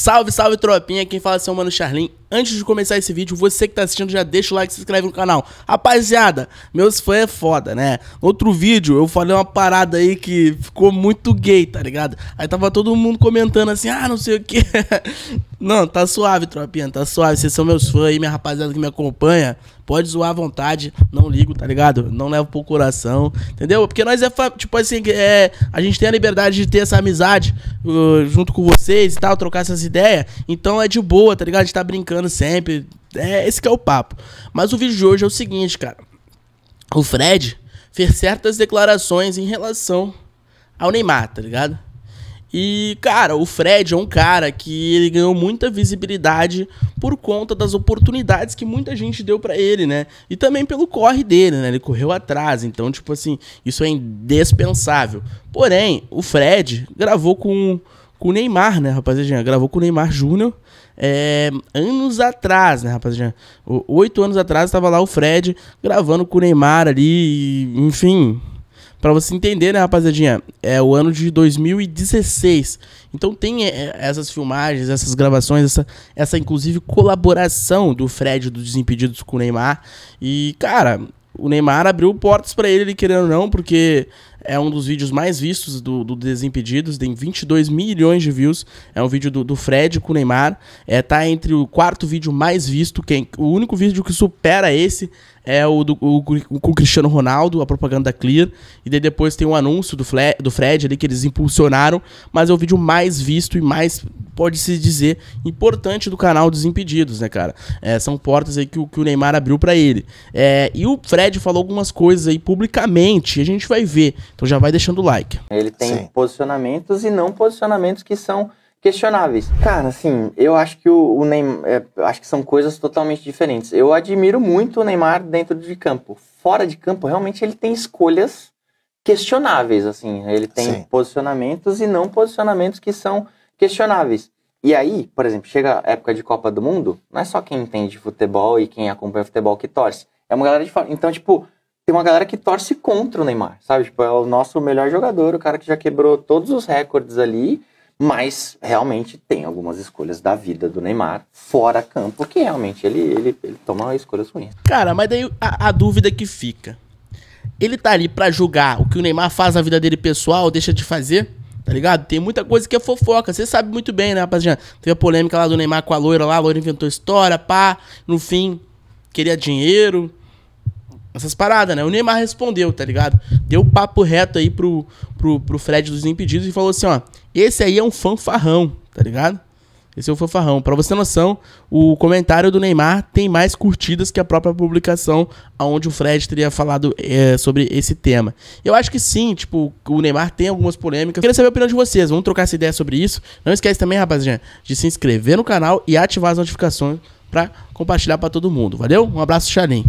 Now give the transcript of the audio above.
Salve, salve, tropinha. Quem fala é seu mano Charlin Antes de começar esse vídeo, você que tá assistindo já deixa o like, e se inscreve no canal. Rapaziada, meus fãs é foda, né? Outro vídeo eu falei uma parada aí que ficou muito gay, tá ligado? Aí tava todo mundo comentando assim, ah, não sei o que. não, tá suave, tropinha, tá suave. Vocês são meus fãs aí, minha rapaziada que me acompanha. Pode zoar à vontade, não ligo, tá ligado? Não levo pro coração, entendeu? Porque nós é, tipo assim, é, a gente tem a liberdade de ter essa amizade uh, junto com vocês e tal, trocar essas ideias. Então é de boa, tá ligado? A gente tá brincando sempre. É, esse que é o papo. Mas o vídeo de hoje é o seguinte, cara. O Fred fez certas declarações em relação ao Neymar, tá ligado? E, cara, o Fred é um cara que ele ganhou muita visibilidade por conta das oportunidades que muita gente deu para ele, né? E também pelo corre dele, né? Ele correu atrás, então, tipo assim, isso é indispensável. Porém, o Fred gravou com com o Neymar, né, rapaziada? Gravou com o Neymar Júnior é, anos atrás, né, rapaziada? Oito anos atrás estava lá o Fred gravando com o Neymar ali, enfim. Para você entender, né, rapaziadinha? É o ano de 2016. Então tem é, é, essas filmagens, essas gravações, essa, essa inclusive colaboração do Fred dos Desimpedidos com o Neymar. E, cara, o Neymar abriu portas para ele, ele querendo ou não, porque é um dos vídeos mais vistos do, do Desimpedidos, tem 22 milhões de views. É um vídeo do, do Fred com o Neymar. É, tá entre o quarto vídeo mais visto. Quem, o único vídeo que supera esse é o, do, o, o, com o Cristiano Ronaldo, a propaganda Clear. E daí depois tem um anúncio do, Fle, do Fred ali que eles impulsionaram. Mas é o vídeo mais visto e mais pode-se dizer, importante do canal Desimpedidos, né, cara? É, são portas aí que o, que o Neymar abriu para ele. É, e o Fred falou algumas coisas aí publicamente, a gente vai ver. Então já vai deixando o like. Ele tem Sim. posicionamentos e não posicionamentos que são questionáveis. Cara, assim, eu acho que o, o Neymar, é, acho que são coisas totalmente diferentes. Eu admiro muito o Neymar dentro de campo. Fora de campo, realmente ele tem escolhas questionáveis, assim. Ele tem Sim. posicionamentos e não posicionamentos que são questionáveis. E aí, por exemplo, chega a época de Copa do Mundo, não é só quem entende futebol e quem acompanha futebol que torce. É uma galera de fora. Então, tipo, tem uma galera que torce contra o Neymar, sabe? Tipo, é o nosso melhor jogador, o cara que já quebrou todos os recordes ali, mas realmente tem algumas escolhas da vida do Neymar fora campo, que realmente ele, ele, ele toma escolhas ruins. Cara, mas daí a, a dúvida que fica. Ele tá ali para julgar o que o Neymar faz na vida dele pessoal, deixa de fazer? tá ligado? Tem muita coisa que é fofoca. Você sabe muito bem, né, rapaziada? Teve a polêmica lá do Neymar com a loira lá, a loira inventou história, pá. No fim, queria dinheiro. Essas paradas, né? O Neymar respondeu, tá ligado? Deu papo reto aí pro, pro, pro Fred dos Impedidos e falou assim: ó, esse aí é um fanfarrão, tá ligado? Esse é o fofarrão. Para você ter noção, o comentário do Neymar tem mais curtidas que a própria publicação onde o Fred teria falado é, sobre esse tema. Eu acho que sim, tipo, o Neymar tem algumas polêmicas. Eu queria saber a opinião de vocês. Vamos trocar essa ideia sobre isso. Não esquece também, rapaziada, de se inscrever no canal e ativar as notificações para compartilhar para todo mundo. Valeu? Um abraço, Xalim.